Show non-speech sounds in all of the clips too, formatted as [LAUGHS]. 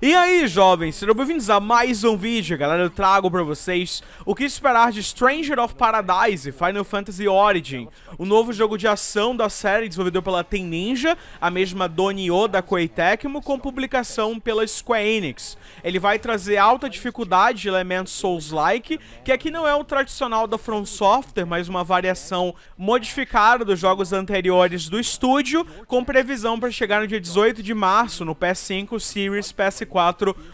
E aí, jovens, sejam bem-vindos a mais um vídeo, galera, eu trago pra vocês o que esperar de Stranger of Paradise Final Fantasy Origin, o novo jogo de ação da série desenvolvido pela Team Ninja, a mesma Donio da Koei Tecmo, com publicação pela Square Enix. Ele vai trazer alta dificuldade de elementos Souls-like, que aqui não é o tradicional da From Software, mas uma variação modificada dos jogos anteriores do estúdio, com previsão para chegar no dia 18 de março no PS5, Series, PS4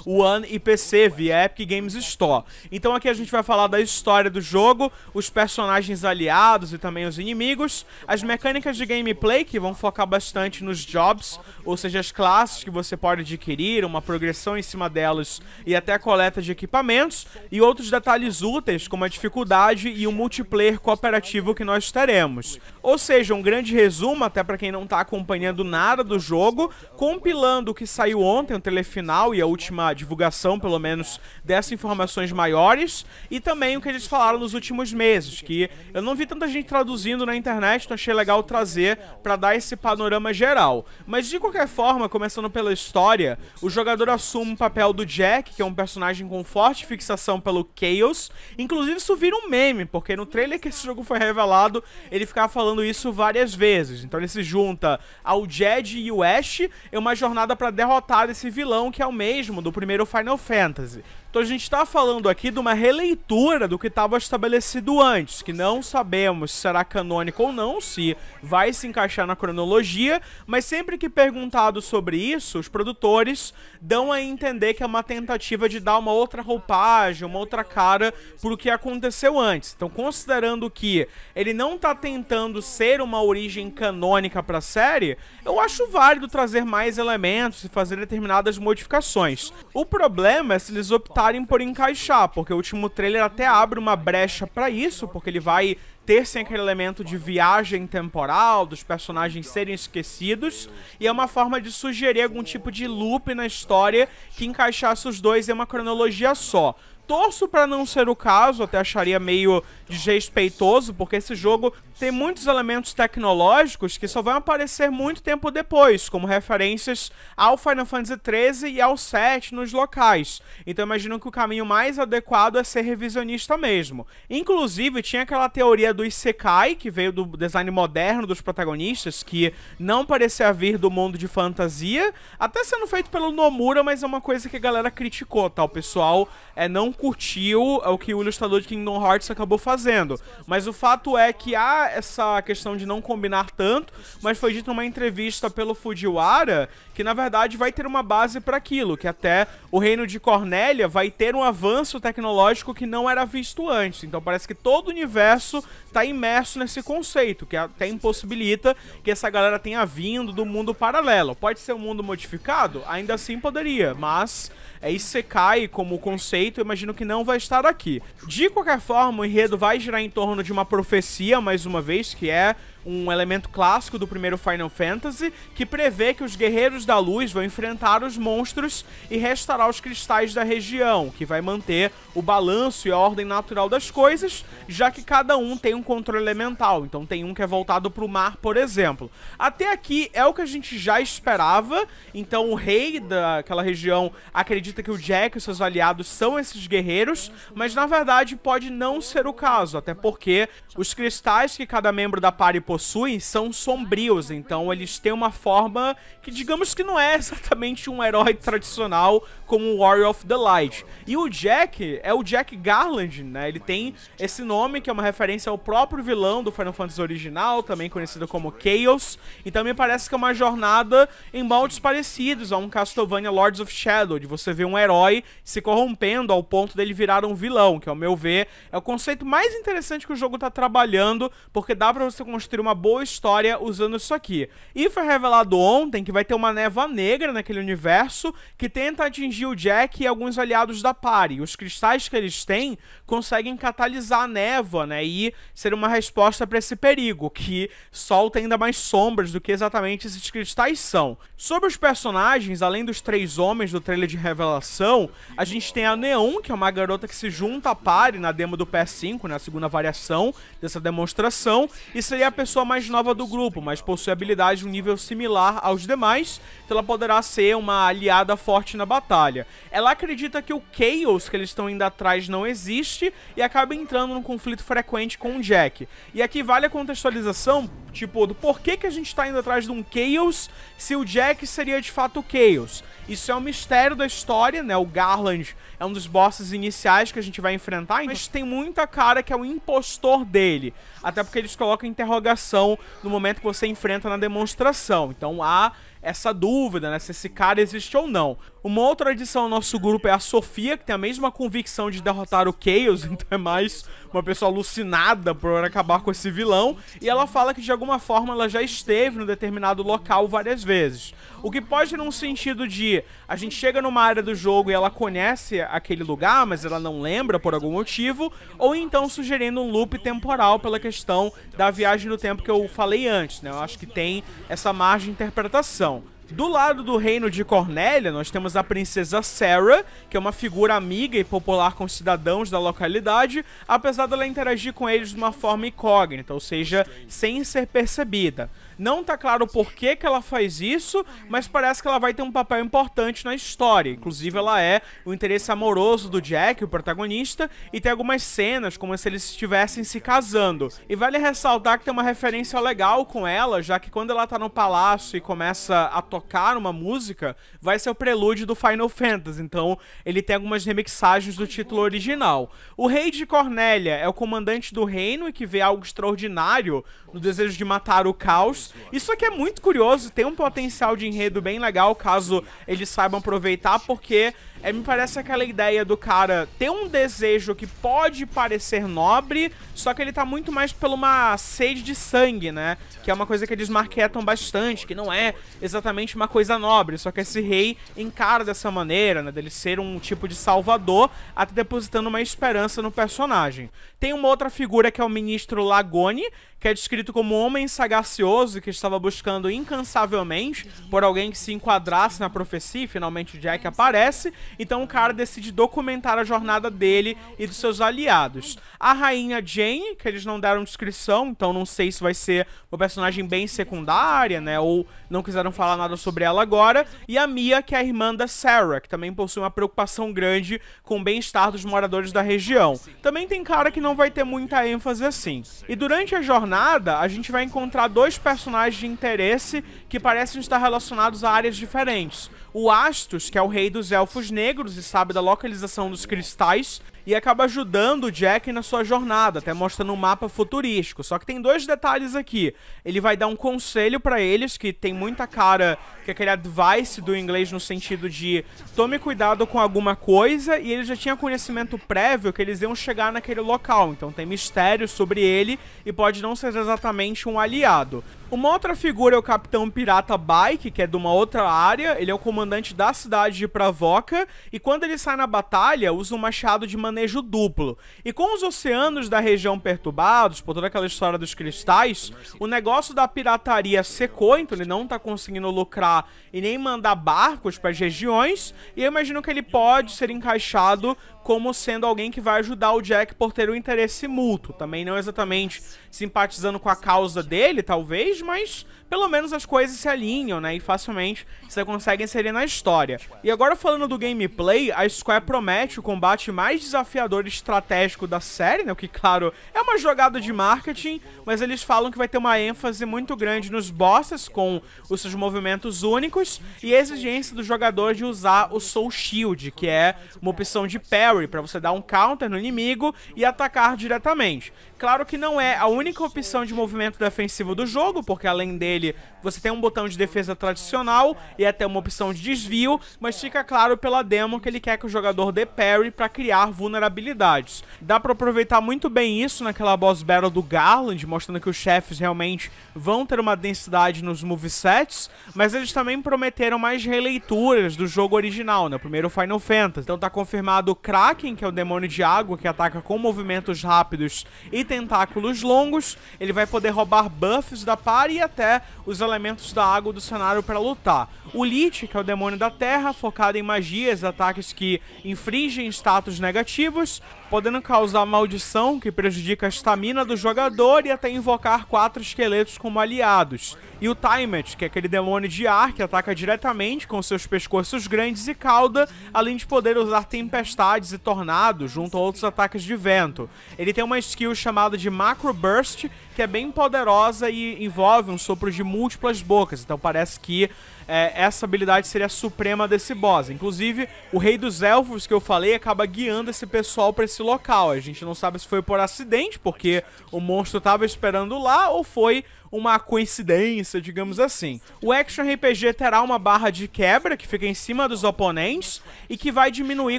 One e PC via Epic Games Store. Então aqui a gente vai falar da história do jogo, os personagens aliados e também os inimigos, as mecânicas de gameplay que vão focar bastante nos jobs, ou seja, as classes que você pode adquirir, uma progressão em cima delas e até a coleta de equipamentos, e outros detalhes úteis como a dificuldade e o multiplayer cooperativo que nós teremos. Ou seja, um grande resumo até para quem não está acompanhando nada do jogo, compilando o que saiu ontem, o telefinal final e a última divulgação, pelo menos, dessas informações maiores e também o que eles falaram nos últimos meses, que eu não vi tanta gente traduzindo na internet, então achei legal trazer para dar esse panorama geral. Mas de qualquer forma, começando pela história, o jogador assume o papel do Jack, que é um personagem com forte fixação pelo Chaos. Inclusive, isso vira um meme, porque no trailer que esse jogo foi revelado, ele ficava falando isso várias vezes. Então ele se junta ao Jed e o Ash em uma jornada para derrotar esse vilão que é o mesmo do primeiro Final Fantasy. Então a gente está falando aqui de uma releitura do que estava estabelecido antes, que não sabemos se será canônico ou não, se vai se encaixar na cronologia, mas sempre que perguntado sobre isso, os produtores dão a entender que é uma tentativa de dar uma outra roupagem, uma outra cara pro que aconteceu antes. Então, considerando que ele não está tentando ser uma origem canônica para a série, eu acho válido trazer mais elementos e fazer determinadas modificações. O problema é se eles optarem optarem por encaixar, porque o último trailer até abre uma brecha para isso, porque ele vai ter sem aquele elemento de viagem temporal, dos personagens serem esquecidos, e é uma forma de sugerir algum tipo de loop na história que encaixasse os dois em uma cronologia só torço para não ser o caso, até acharia meio desrespeitoso, porque esse jogo tem muitos elementos tecnológicos que só vão aparecer muito tempo depois, como referências ao Final Fantasy XIII e ao 7 nos locais. Então imagino que o caminho mais adequado é ser revisionista mesmo. Inclusive, tinha aquela teoria do Isekai, que veio do design moderno dos protagonistas, que não parecia vir do mundo de fantasia, até sendo feito pelo Nomura, mas é uma coisa que a galera criticou, tá? O pessoal é, não curtiu o que o ilustrador de Kingdom Hearts acabou fazendo. Mas o fato é que há essa questão de não combinar tanto, mas foi dito numa entrevista pelo Fujiwara que na verdade vai ter uma base para aquilo, que até o reino de Cornélia vai ter um avanço tecnológico que não era visto antes. Então parece que todo o universo tá imerso nesse conceito, que até impossibilita que essa galera tenha vindo do mundo paralelo. Pode ser um mundo modificado? Ainda assim poderia, mas é cai como conceito, imagina imagino que não vai estar aqui. De qualquer forma, o enredo vai girar em torno de uma profecia, mais uma vez, que é um elemento clássico do primeiro Final Fantasy, que prevê que os guerreiros da luz vão enfrentar os monstros e restaurar os cristais da região, que vai manter o balanço e a ordem natural das coisas, já que cada um tem um controle elemental. Então tem um que é voltado para o mar, por exemplo. Até aqui é o que a gente já esperava. Então o rei daquela região acredita que o Jack e seus aliados são esses guerreiros, mas na verdade pode não ser o caso, até porque os cristais que cada membro da party possuem são sombrios, então eles têm uma forma que digamos que não é exatamente um herói tradicional como o Warrior of the Light. E o Jack é o Jack Garland, né? Ele tem esse nome que é uma referência ao próprio vilão do Final Fantasy original, também conhecido como Chaos, e também parece que é uma jornada em moldes parecidos a um Castlevania Lords of Shadow, de você ver um herói se corrompendo ao ponto dele virar um vilão, que ao meu ver é o conceito mais interessante que o jogo está trabalhando, porque dá para você construir uma boa história usando isso aqui. E foi revelado ontem que vai ter uma névoa negra naquele universo que tenta atingir o Jack e alguns aliados da Pari. Os cristais que eles têm conseguem catalisar a névoa, né? E ser uma resposta para esse perigo, que solta ainda mais sombras do que exatamente esses cristais são. Sobre os personagens, além dos três homens do trailer de revelação, a gente tem a Neon, que é uma garota que se junta à Pari na demo do PS5, na né? segunda variação dessa demonstração, e seria a pessoa pessoa mais nova do grupo, mas possui habilidades de um nível similar aos demais, então ela poderá ser uma aliada forte na batalha. Ela acredita que o Chaos que eles estão indo atrás não existe e acaba entrando num conflito frequente com o Jack. E aqui vale a contextualização, tipo, do porquê que a gente está indo atrás de um Chaos se o Jack seria de fato o Chaos. Isso é um mistério da história, né? O Garland é um dos bosses iniciais que a gente vai enfrentar, então mas tem muita cara que é o impostor dele. Até porque eles colocam interrogação reação no momento que você enfrenta na demonstração. Então há essa dúvida, né? Se esse cara existe ou não. Uma outra adição ao nosso grupo é a Sofia, que tem a mesma convicção de derrotar o Chaos, [LAUGHS] então é mais uma pessoa alucinada por acabar com esse vilão. E ela fala que de alguma forma ela já esteve no determinado local várias vezes. O que pode ter um sentido de a gente chega numa área do jogo e ela conhece aquele lugar, mas ela não lembra por algum motivo, ou então sugerindo um loop temporal pela questão da viagem no tempo que eu falei antes, né? Eu acho que tem essa margem de interpretação. Do lado do reino de Cornélia, nós temos a princesa Sarah, que é uma figura amiga e popular com cidadãos da localidade, apesar dela interagir com eles de uma forma incógnita, ou seja, sem ser percebida. Não tá claro por que, que ela faz isso, mas parece que ela vai ter um papel importante na história. Inclusive, ela é o interesse amoroso do Jack, o protagonista, e tem algumas cenas como se eles estivessem se casando. E vale ressaltar que tem uma referência legal com ela, já que quando ela tá no palácio e começa a tocar uma música, vai ser o prelúdio do Final Fantasy. Então, ele tem algumas remixagens do título original. O rei de Cornélia é o comandante do reino e que vê algo extraordinário no desejo de matar o caos isso. Isso aqui é muito curioso, tem um potencial de enredo bem legal caso eles saibam aproveitar, porque é, me parece aquela ideia do cara ter um desejo que pode parecer nobre, só que ele tá muito mais por uma sede de sangue, né? Que é uma coisa que eles marquetam bastante, que não é exatamente uma coisa nobre, só que esse rei encara dessa maneira, né? Dele ser um tipo de salvador, até depositando uma esperança no personagem. Tem uma outra figura que é o ministro Lagone, que é descrito como homem sagacioso que estava buscando incansavelmente por alguém que se enquadrasse na profecia, e finalmente Jack aparece, então o cara decide documentar a jornada dele e dos seus aliados. A rainha Jane, que eles não deram descrição, então não sei se vai ser uma personagem bem secundária, né? Ou não quiseram falar nada sobre ela agora. E a Mia, que é a irmã da Sarah, que também possui uma preocupação grande com o bem-estar dos moradores da região. Também tem cara que não vai ter muita ênfase assim. E durante a jornada, a gente vai encontrar dois personagens de interesse que parecem estar relacionados a áreas diferentes o Astus, que é o rei dos elfos negros e sabe da localização dos cristais, e acaba ajudando o Jack na sua jornada, até mostrando um mapa futurístico. Só que tem dois detalhes aqui. Ele vai dar um conselho para eles, que tem muita cara, que é aquele advice do inglês no sentido de tome cuidado com alguma coisa, e ele já tinha conhecimento prévio que eles iam chegar naquele local, então tem mistério sobre ele e pode não ser exatamente um aliado. Uma outra figura é o Capitão Pirata Bike, que é de uma outra área. Ele é o comandante da cidade de Pravoca. E quando ele sai na batalha, usa um machado de manejo duplo. E com os oceanos da região perturbados, por toda aquela história dos cristais, o negócio da pirataria secou, então ele não tá conseguindo lucrar e nem mandar barcos para as regiões. E eu imagino que ele pode ser encaixado como sendo alguém que vai ajudar o Jack por ter um interesse mútuo. Também não exatamente simpatizando com a causa dele, talvez, mas pelo menos as coisas se alinham, né? E facilmente você consegue inserir na história. E agora falando do gameplay, a Square promete o combate mais desafiador e estratégico da série, né? O que, claro, é uma jogada de marketing, mas eles falam que vai ter uma ênfase muito grande nos bosses, com os seus movimentos únicos, e a exigência do jogador de usar o Soul Shield, que é uma opção de parry, para você dar um counter no inimigo e atacar diretamente. Claro que não é a única opção de movimento defensivo do jogo, porque além dele dele, você tem um botão de defesa tradicional e é até uma opção de desvio, mas fica claro pela demo que ele quer que o jogador dê parry para criar vulnerabilidades. Dá para aproveitar muito bem isso naquela boss battle do Garland, mostrando que os chefes realmente vão ter uma densidade nos movesets, mas eles também prometeram mais releituras do jogo original, né? O primeiro Final Fantasy. Então tá confirmado o Kraken, que é o demônio de água que ataca com movimentos rápidos e tentáculos longos. Ele vai poder roubar buffs da party e até os elementos da água do cenário para lutar. O Lich, que é o demônio da terra, focado em magias, ataques que infringem status negativos, podendo causar maldição que prejudica a estamina do jogador e até invocar quatro esqueletos como aliados. E o Timet, que é aquele demônio de ar que ataca diretamente com seus pescoços grandes e cauda, além de poder usar tempestades e tornados junto a outros ataques de vento. Ele tem uma skill chamada de Macro Burst, que é bem poderosa e envolve um sopro de múltiplas bocas, então parece que é, essa habilidade seria suprema desse boss. Inclusive, o Rei dos Elfos que eu falei acaba guiando esse pessoal para esse local. A gente não sabe se foi por acidente, porque o monstro estava esperando lá, ou foi uma coincidência, digamos assim. O Action RPG terá uma barra de quebra que fica em cima dos oponentes e que vai diminuir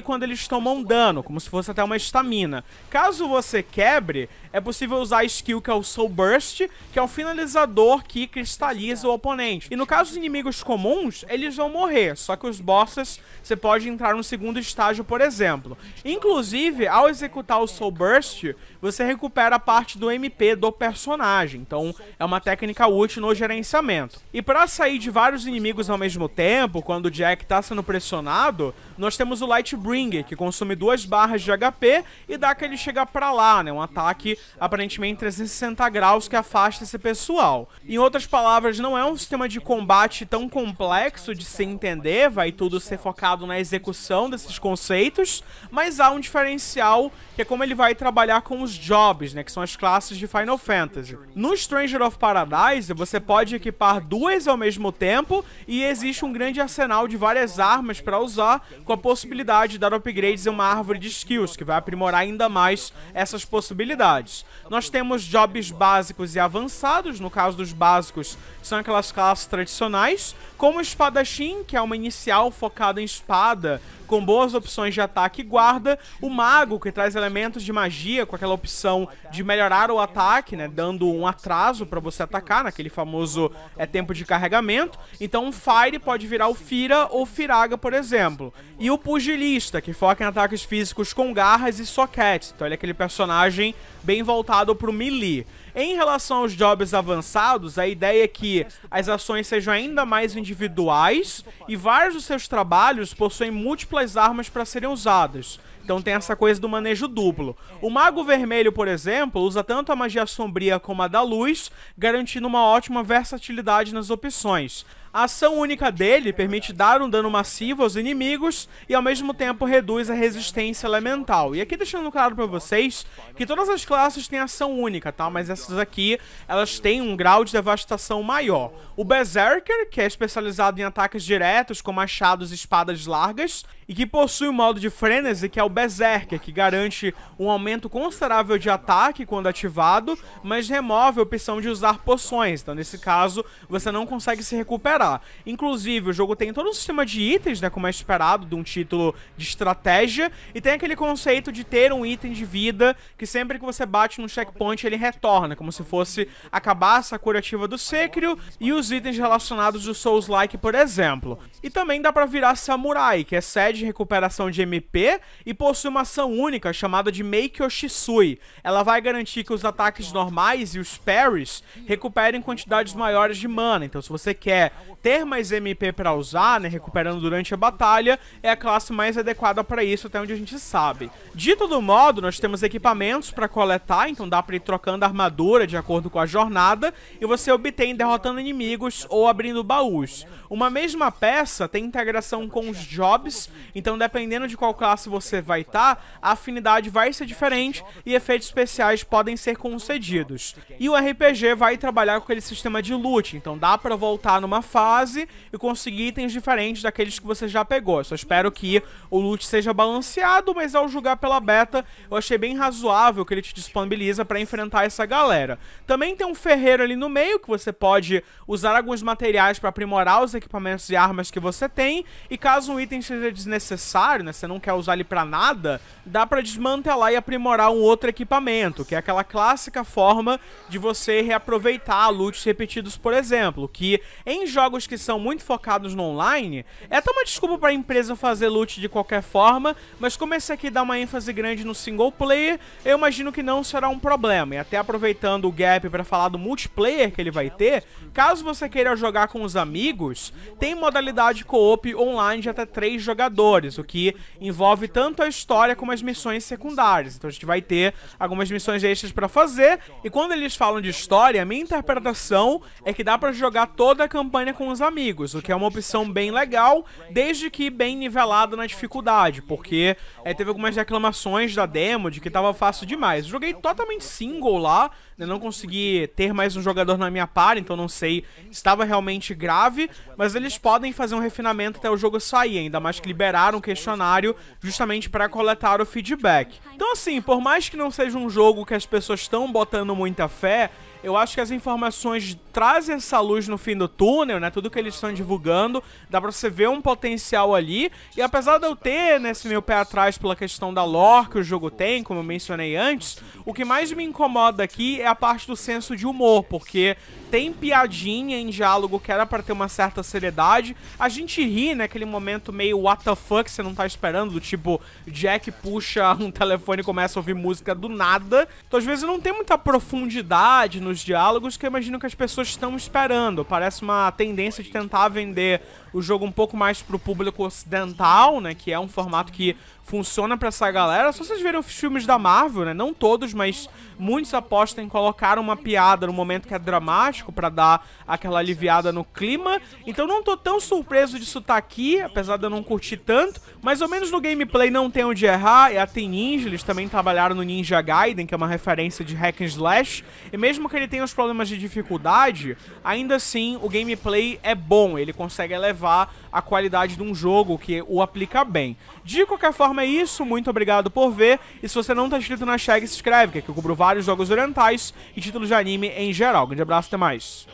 quando eles tomam dano, como se fosse até uma estamina. Caso você quebre, é possível usar a skill que é o Soul Burst, que é um finalizador que cristaliza o oponente. E no caso dos inimigos comuns, eles vão morrer, só que os bosses você pode entrar no segundo estágio, por exemplo. Inclusive, ao executar o Soul Burst, você recupera a parte do MP do personagem, então é uma técnica útil no gerenciamento. E para sair de vários inimigos ao mesmo tempo, quando o Jack está sendo pressionado, nós temos o Lightbringer, que consome duas barras de HP e dá aquele chegar para lá, né? Um ataque aparentemente 360 graus que afasta esse pessoal. Em outras palavras, não é um sistema de combate tão complexo de se entender, vai tudo ser focado na execução desses conceitos, mas há um diferencial que é como ele vai trabalhar com os jobs, né? Que são as classes de Final Fantasy. No Stranger of Paradise Paradise, você pode equipar duas ao mesmo tempo e existe um grande arsenal de várias armas para usar, com a possibilidade de dar upgrades em uma árvore de skills, que vai aprimorar ainda mais essas possibilidades. Nós temos jobs básicos e avançados, no caso dos básicos, são aquelas classes tradicionais, como o espadachim, que é uma inicial focada em espada, com boas opções de ataque e guarda. O mago, que traz elementos de magia, com aquela opção de melhorar o ataque, né? Dando um atraso para você atacar, naquele famoso é, tempo de carregamento. Então o Fire pode virar o Fira ou Firaga, por exemplo. E o Pugilista, que foca em ataques físicos com garras e soquetes. Então ele é aquele personagem bem voltado pro melee. Em relação aos jobs avançados, a ideia é que as ações sejam ainda mais individuais e vários dos seus trabalhos possuem múltiplas armas para serem usadas. Então tem essa coisa do manejo duplo. O Mago Vermelho, por exemplo, usa tanto a magia sombria como a da luz, garantindo uma ótima versatilidade nas opções. A ação única dele permite dar um dano massivo aos inimigos e ao mesmo tempo reduz a resistência elemental. E aqui deixando claro pra vocês que todas as classes têm ação única, tá? Mas essas aqui, elas têm um grau de devastação maior. O Berserker, que é especializado em ataques diretos com machados e espadas largas, e que possui o um modo de Frenzy, que é o Berserker, que garante um aumento considerável de ataque quando ativado, mas remove a opção de usar poções. Então, nesse caso, você não consegue se recuperar. Inclusive, o jogo tem todo um sistema de itens, né, como é esperado de um título de estratégia, e tem aquele conceito de ter um item de vida que sempre que você bate num checkpoint ele retorna, como se fosse a a curativa do Sekiro e os itens relacionados do Souls-like, por exemplo. E também dá para virar samurai, que é sede de recuperação de MP e possui uma ação única chamada de Meikyo Shisui. Ela vai garantir que os ataques normais e os parries recuperem quantidades maiores de mana. Então, se você quer ter mais MP para usar, né, recuperando durante a batalha, é a classe mais adequada para isso, até onde a gente sabe. De todo modo, nós temos equipamentos para coletar, então dá para ir trocando armadura de acordo com a jornada, e você obtém derrotando inimigos ou abrindo baús. Uma mesma peça tem integração com os jobs, então dependendo de qual classe você vai estar, tá, a afinidade vai ser diferente e efeitos especiais podem ser concedidos. E o RPG vai trabalhar com aquele sistema de loot, então dá para voltar numa fase fase e conseguir itens diferentes daqueles que você já pegou. Eu só espero que o loot seja balanceado, mas ao julgar pela beta, eu achei bem razoável que ele te disponibiliza para enfrentar essa galera. Também tem um ferreiro ali no meio que você pode usar alguns materiais para aprimorar os equipamentos e armas que você tem, e caso um item seja desnecessário, né, você não quer usar ele para nada, dá para desmantelar e aprimorar um outro equipamento, que é aquela clássica forma de você reaproveitar loot repetidos, por exemplo, que em jogos jogos que são muito focados no online, é até uma desculpa para a empresa fazer loot de qualquer forma, mas como esse aqui dá uma ênfase grande no single player, eu imagino que não será um problema. E até aproveitando o gap para falar do multiplayer que ele vai ter, caso você queira jogar com os amigos, tem modalidade co-op online de até 3 jogadores, o que envolve tanto a história como as missões secundárias. Então a gente vai ter algumas missões extras para fazer, e quando eles falam de história, a minha interpretação é que dá para jogar toda a campanha com os amigos, o que é uma opção bem legal, desde que bem nivelada na dificuldade, porque é, teve algumas reclamações da demo de que tava fácil demais. Joguei totalmente single lá, né, não consegui ter mais um jogador na minha par, então não sei se estava realmente grave, mas eles podem fazer um refinamento até o jogo sair, ainda mais que liberaram o questionário justamente para coletar o feedback. Então assim, por mais que não seja um jogo que as pessoas estão botando muita fé, eu acho que as informações trazem essa luz no fim do túnel, né? Tudo que eles estão divulgando, dá pra você ver um potencial ali. E apesar de eu ter nesse né, meu pé atrás pela questão da lore que o jogo tem, como eu mencionei antes, o que mais me incomoda aqui é a parte do senso de humor, porque tem piadinha em diálogo que era para ter uma certa seriedade. A gente ri, né? momento meio what the fuck que você não tá esperando, do tipo, Jack puxa um telefone e começa a ouvir música do nada. Então às vezes não tem muita profundidade nos diálogos que eu imagino que as pessoas estão esperando. Parece uma tendência de tentar vender o jogo um pouco mais pro público ocidental, né? Que é um formato que funciona para essa galera. Só vocês verem os filmes da Marvel, né? Não todos, mas muitos apostam em colocar uma piada no momento que é dramático para dar aquela aliviada no clima. Então não tô tão surpreso disso tá aqui, apesar de eu não curtir tanto. Mais ou menos no gameplay não tem onde errar, e até ninja, eles também trabalharam no Ninja Gaiden, que é uma referência de hack and slash. E mesmo que ele tenha os problemas de dificuldade, ainda assim o gameplay é bom, ele consegue elevar a qualidade de um jogo que o aplica bem. De qualquer forma, forma é isso, muito obrigado por ver. E se você não está inscrito na Shag, se inscreve, que aqui eu cubro vários jogos orientais e títulos de anime em geral. Grande abraço, até mais.